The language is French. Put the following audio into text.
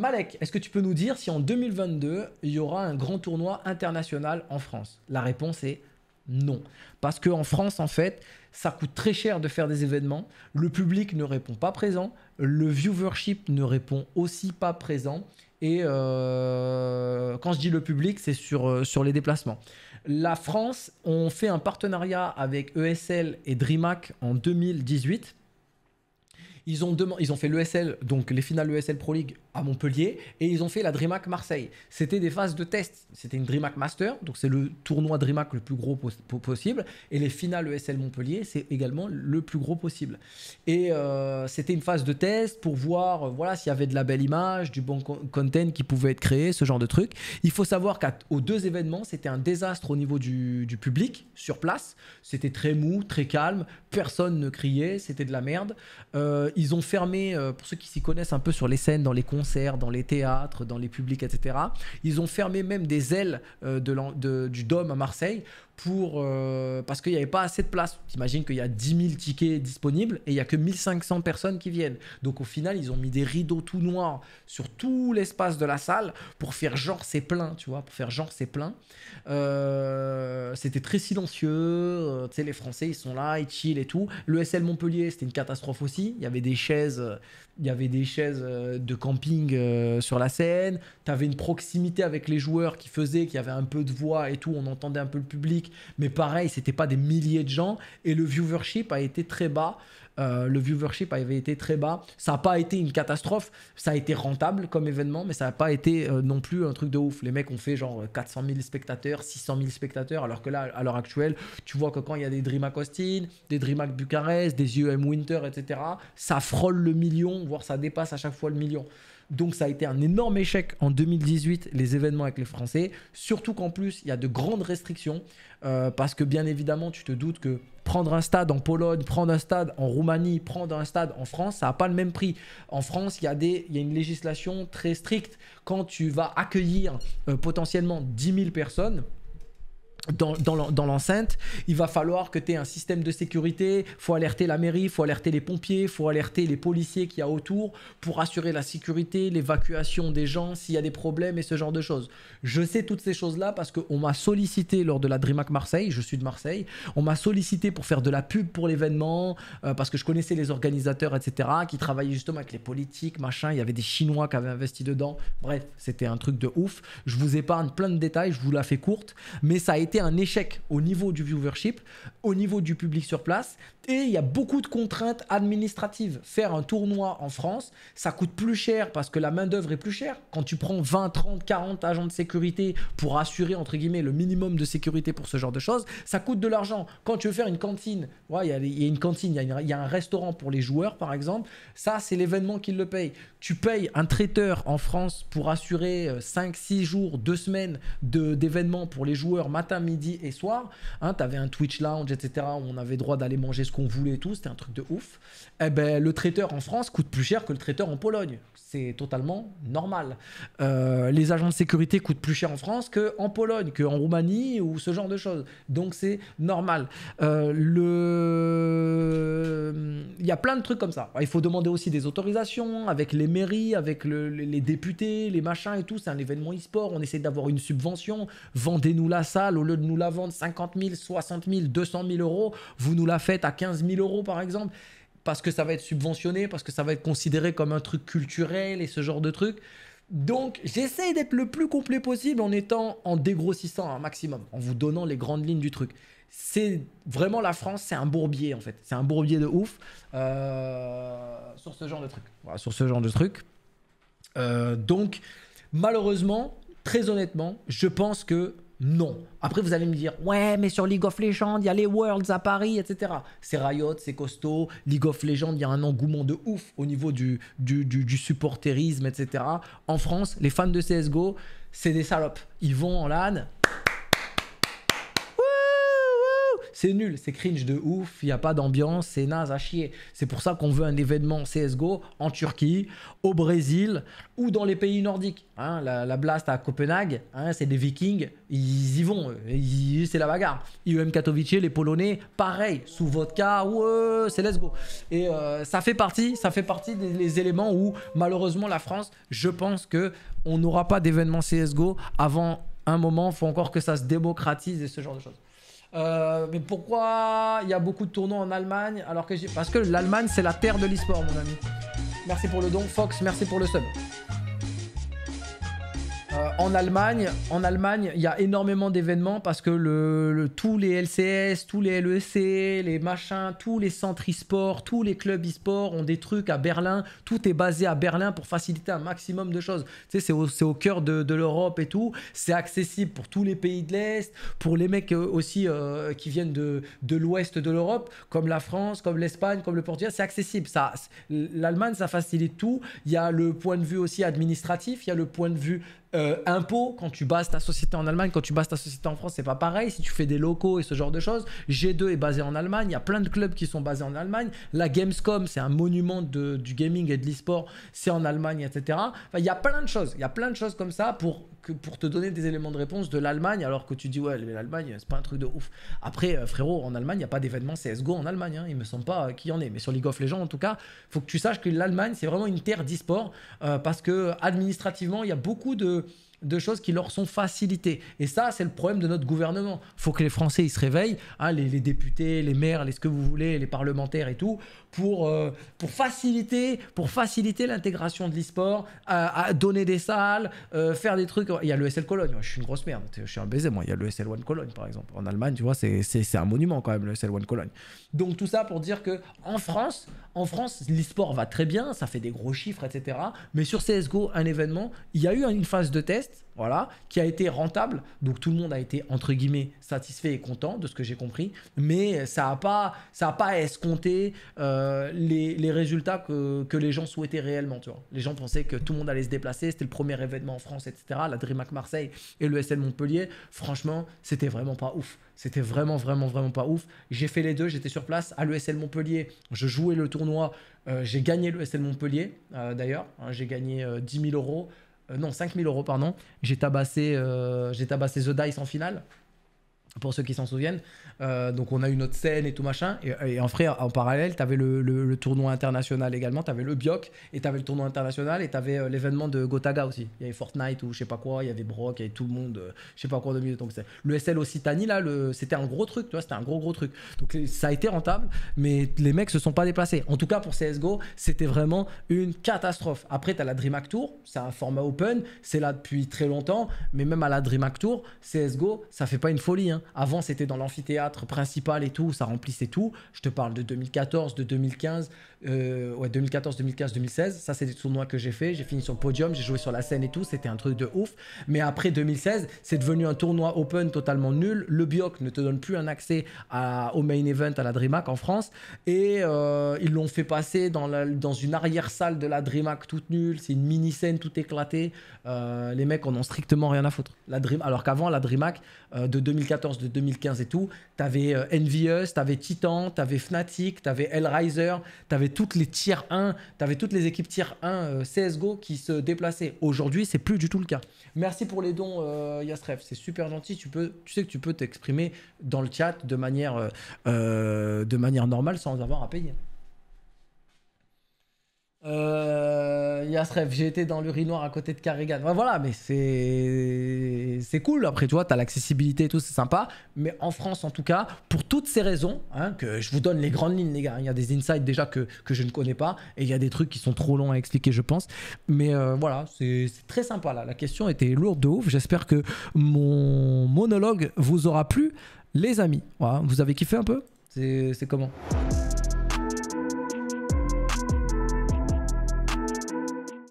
Malek, est-ce que tu peux nous dire si en 2022, il y aura un grand tournoi international en France La réponse est non. Parce qu'en France, en fait, ça coûte très cher de faire des événements. Le public ne répond pas présent. Le viewership ne répond aussi pas présent. Et euh, quand je dis le public, c'est sur, euh, sur les déplacements. La France, on fait un partenariat avec ESL et DreamHack en 2018. Ils ont, ils ont fait l'ESL, donc les finales ESL Pro League à Montpellier et ils ont fait la DreamHack Marseille. C'était des phases de test. C'était une DreamHack Master, donc c'est le tournoi DreamHack le plus gros possible. Et les finales ESL Montpellier, c'est également le plus gros possible. Et euh, c'était une phase de test pour voir euh, voilà, s'il y avait de la belle image, du bon content qui pouvait être créé, ce genre de truc. Il faut savoir qu'aux deux événements, c'était un désastre au niveau du, public sur place. C'était très mou, très calme, personne ne criait, c'était de la merde. Euh, ils ont fermé, pour ceux qui s'y connaissent un peu sur les scènes, dans les dans les théâtres, dans les publics, etc. Ils ont fermé même des ailes euh, du Dôme à Marseille euh, parce qu'il n'y avait pas assez de place. T'imagines qu'il y a 10 000 tickets disponibles et il n'y a que 1500 personnes qui viennent. Donc au final, ils ont mis des rideaux tout noirs sur tout l'espace de la salle pour faire genre c'est plein, tu vois, pour faire genre c'est plein. Euh, c'était très silencieux, euh, tu sais, les Français, ils sont là, ils chill et tout. Le SL Montpellier, c'était une catastrophe aussi. Il y avait des chaises, il y avait des chaises de camping sur la scène. Tu avais une proximité avec les joueurs qui faisaient, qu'il y avait un peu de voix et tout, on entendait un peu le public mais pareil, c'était pas des milliers de gens et le viewership a été très bas. Euh, le viewership avait été très bas. Ça n'a pas été une catastrophe. Ça a été rentable comme événement, mais ça n'a pas été euh, non plus un truc de ouf. Les mecs ont fait genre 400 euh, 000 spectateurs, 600 000 spectateurs, alors que là, à l'heure actuelle, tu vois que quand il y a des Dreamhack Austin, des Dreamhack Bucarest, des IEM Winter, etc., ça frôle le million, voire ça dépasse à chaque fois le million. Donc ça a été un énorme échec en 2018, les événements avec les Français. Surtout qu'en plus, il y a de grandes restrictions. Euh, parce que bien évidemment, tu te doutes que prendre un stade en Pologne, prendre un stade en Roumanie, prendre un stade en France, ça n'a pas le même prix. En France, il y, a y a une législation très stricte. Quand tu vas accueillir euh, potentiellement 10 000 personnes, dans, l'enceinte, il va falloir que tu aies un système de sécurité, faut alerter la mairie, faut alerter les pompiers, faut alerter les policiers qu'il y a autour pour assurer la sécurité, l'évacuation des gens s'il y a des problèmes et ce genre de choses. Je sais toutes ces choses-là parce qu'on m'a sollicité lors de la DreamHack Marseille, je suis de Marseille, on m'a sollicité pour faire de la pub pour l'événement euh, parce que je connaissais les organisateurs, etc., qui travaillaient justement avec les politiques, machin, il y avait des Chinois qui avaient investi dedans, bref, c'était un truc de ouf. Je vous épargne plein de détails, je vous la fais courte, mais ça a été été un échec au niveau du viewership, au niveau du public sur place, et il y a beaucoup de contraintes administratives. Faire un tournoi en France, ça coûte plus cher parce que la main-d'œuvre est plus chère. Quand tu prends 20, 30, 40 agents de sécurité pour assurer, entre guillemets, le minimum de sécurité pour ce genre de choses, ça coûte de l'argent. Quand tu veux faire une cantine, il ouais, y, y, a une cantine, il y, y, a un restaurant pour les joueurs, par exemple, ça, c'est l'événement qui le paye. Tu payes un traiteur en France pour assurer 5, euh, 6 jours, 2 semaines d'événements pour les joueurs matin, midi et soir. Hein, tu avais un Twitch Lounge, etc. Où on avait droit d'aller manger ce qu'on voulait et tout. C'était un truc de ouf. Eh ben, le traiteur en France coûte plus cher que le traiteur en Pologne. C'est totalement normal. Euh, les agents de sécurité coûtent plus cher en France qu'en Pologne, qu'en Roumanie ou ce genre de choses. Donc c'est normal. Euh, le... Il y a plein de trucs comme ça. Il faut demander aussi des autorisations avec les mairies, avec les députés, les machins et tout. C'est un événement e-sport. On essaie d'avoir une subvention. Vendez-nous la salle au de nous la vendre 50 000, 60 000, 200 000 euros, vous nous la faites à 15 000 euros par exemple, parce que ça va être subventionné, parce que ça va être considéré comme un truc culturel et ce genre de truc. Donc, j'essaye d'être le plus complet possible en étant en dégrossissant un maximum, en vous donnant les grandes lignes du truc. C'est vraiment la France, c'est un bourbier en fait, c'est un bourbier de ouf euh, sur ce genre de truc. Voilà, sur ce genre de truc. Euh, donc, malheureusement, très honnêtement, je pense que non. Après, vous allez me dire, ouais, mais sur League of Legends, il y a les Worlds à Paris, etc. C'est Riot, c'est costaud. League of Legends, il y a un engouement de ouf au niveau du, du, du, supporterisme, etc. En France, les fans de CSGO, c'est des salopes. Ils vont en LAN, c'est nul, c'est cringe de ouf, il n'y a pas d'ambiance, c'est naze à chier. C'est pour ça qu'on veut un événement CSGO en Turquie, au Brésil ou dans les pays nordiques. Hein, la, Blast à Copenhague, hein, c'est des Vikings, ils y vont, c'est la bagarre. IEM Katowice, les Polonais, pareil, sous vodka, ouais, c'est let's go. Et euh, ça fait partie, ça fait partie des, éléments où malheureusement la France, je pense que on n'aura pas d'événement CSGO avant un moment, il faut encore que ça se démocratise et ce genre de choses. Euh, mais pourquoi il y a beaucoup de tournois en Allemagne alors que Parce que l'Allemagne, c'est la terre de l'e-sport, mon ami. Merci pour le don, Fox, merci pour le sub. Euh, en Allemagne, en Allemagne, il y a énormément d'événements parce que le, tous les LCS, tous les LEC, les machins, tous les centres e-sport, tous les clubs e-sport ont des trucs à Berlin. Tout est basé à Berlin pour faciliter un maximum de choses. Tu sais, c'est au, cœur de, l'Europe et tout. C'est accessible pour tous les pays de l'Est, pour les mecs euh, aussi euh, qui viennent de, l'Ouest de l'Europe, comme la France, comme l'Espagne, comme le Portugal. C'est accessible. l'Allemagne, ça facilite tout. Il y a le point de vue aussi administratif, il y a le point de vue euh, impôts, quand tu bases ta société en Allemagne, quand tu bases ta société en France, c'est pas pareil. Si tu fais des locaux et ce genre de choses, G2 est basé en Allemagne, il y a plein de clubs qui sont basés en Allemagne. La Gamescom, c'est un monument du gaming et de l'e-sport, c'est en Allemagne, etc. il y a plein de choses, il y a plein de choses comme ça pour, que, pour te donner des éléments de réponse de l'Allemagne, alors que tu dis, ouais, l'Allemagne, c'est pas un truc de ouf. Après, euh, frérot, en Allemagne, il n'y a pas d'événement CSGO en Allemagne, hein. Il ne me semble pas euh, qu'il y en ait, mais sur League of Legends, en tout cas, faut que tu saches que l'Allemagne, c'est vraiment une terre d'e-sport, euh, parce que administrativement, il y a beaucoup de de choses qui leur sont facilitées. Et ça, c'est le problème de notre gouvernement. faut que les Français ils se réveillent, hein, les, députés, les maires, les ce que vous voulez, les parlementaires et tout, pour, euh, pour faciliter, pour faciliter l'intégration de l'e-sport, à, donner des salles, euh, faire des trucs. Il y a le SL Cologne, je suis une grosse merde, je suis un baiser moi. Il y a le SL One Cologne par exemple. En Allemagne, tu vois, c'est un monument quand même le SL One Cologne. Donc tout ça pour dire que en France, en France, l'e-sport va très bien, ça fait des gros chiffres, etc. Mais sur CS:GO, un événement, il y a eu une phase de test voilà, qui a été rentable. Donc tout le monde a été entre guillemets satisfait et content de ce que j'ai compris, mais ça a pas, ça a pas escompté euh, les, résultats que, les gens souhaitaient réellement. Tu Les gens pensaient que tout le monde allait se déplacer, c'était le premier événement en France, etc. La DreamHack Marseille et le SL Montpellier, franchement, c'était vraiment pas ouf. C'était vraiment, vraiment, vraiment pas ouf. J'ai fait les deux, j'étais sur place. À l'ESL Montpellier, je jouais le tournoi. Euh, j'ai gagné l'ESL Montpellier, euh, d'ailleurs. Hein. j'ai gagné 10 000 euros. Euh, non, 5000 euros, pardon. J'ai tabassé, euh, j'ai tabassé The Dice en finale pour ceux qui s'en souviennent. Euh, donc on a eu notre scène et tout machin. Et, en frère en parallèle, tu avais le, tournoi international également, tu avais le Bioc, et tu avais le tournoi international, et tu avais euh, l'événement de Gotaga aussi. Il y avait Fortnite ou je sais pas quoi, il y avait Brock, et tout le monde, euh, je sais pas quoi de mieux. Donc le SL Occitanie, là, c'était un gros truc, tu vois, c'était un gros gros truc. Donc ça a été rentable, mais les mecs se sont pas déplacés. En tout cas pour CSGO, c'était vraiment une catastrophe. Après, tu as la DreamHack Tour, c'est un format open, c'est là depuis très longtemps, mais même à la DreamHack Tour, CSGO, ça fait pas une folie. Hein. Avant, c'était dans l'amphithéâtre principal et tout, ça remplissait tout. Je te parle de 2014, de 2015, euh, ouais, 2014, 2015, 2016. Ça, c'est des tournois que j'ai fait. J'ai fini sur le podium, j'ai joué sur la scène et tout. C'était un truc de ouf. Mais après 2016, c'est devenu un tournoi open totalement nul. Le Bioc ne te donne plus un accès à, au main event à la DreamHack en France. Et euh, ils l'ont fait passer dans, dans une arrière-salle de la DreamHack toute nulle. C'est une mini-scène tout éclatée. Euh, les mecs en ont strictement rien à foutre. La Dream, alors qu'avant, la DreamHack, de 2014 de 2015 et tout, t'avais avais euh, t'avais Titan, t'avais Fnatic, t'avais tu t'avais toutes les tiers 1, t'avais toutes les équipes tiers 1 euh, CSGO qui se déplaçaient. Aujourd'hui, c'est plus du tout le cas. Merci pour les dons, euh, Yastref, c'est super gentil. Tu, peux, tu sais que tu peux t'exprimer dans le chat de manière, de manière normale sans avoir à payer. Euh, Yasref, j'ai été dans l'urinoir à côté de Carrigan. voilà, mais c'est c'est cool. Après, tu vois, t'as l'accessibilité et tout, c'est sympa. Mais en France, en tout cas, pour toutes ces raisons, hein, que je vous donne les grandes lignes, les gars. Hein, il y a des insights déjà que, que je ne connais pas, et il y a des trucs qui sont trop longs à expliquer, je pense. Mais euh, voilà, c'est très sympa là. La question était lourde de ouf. J'espère que mon monologue vous aura plu, les amis. Voilà, vous avez kiffé un peu C'est comment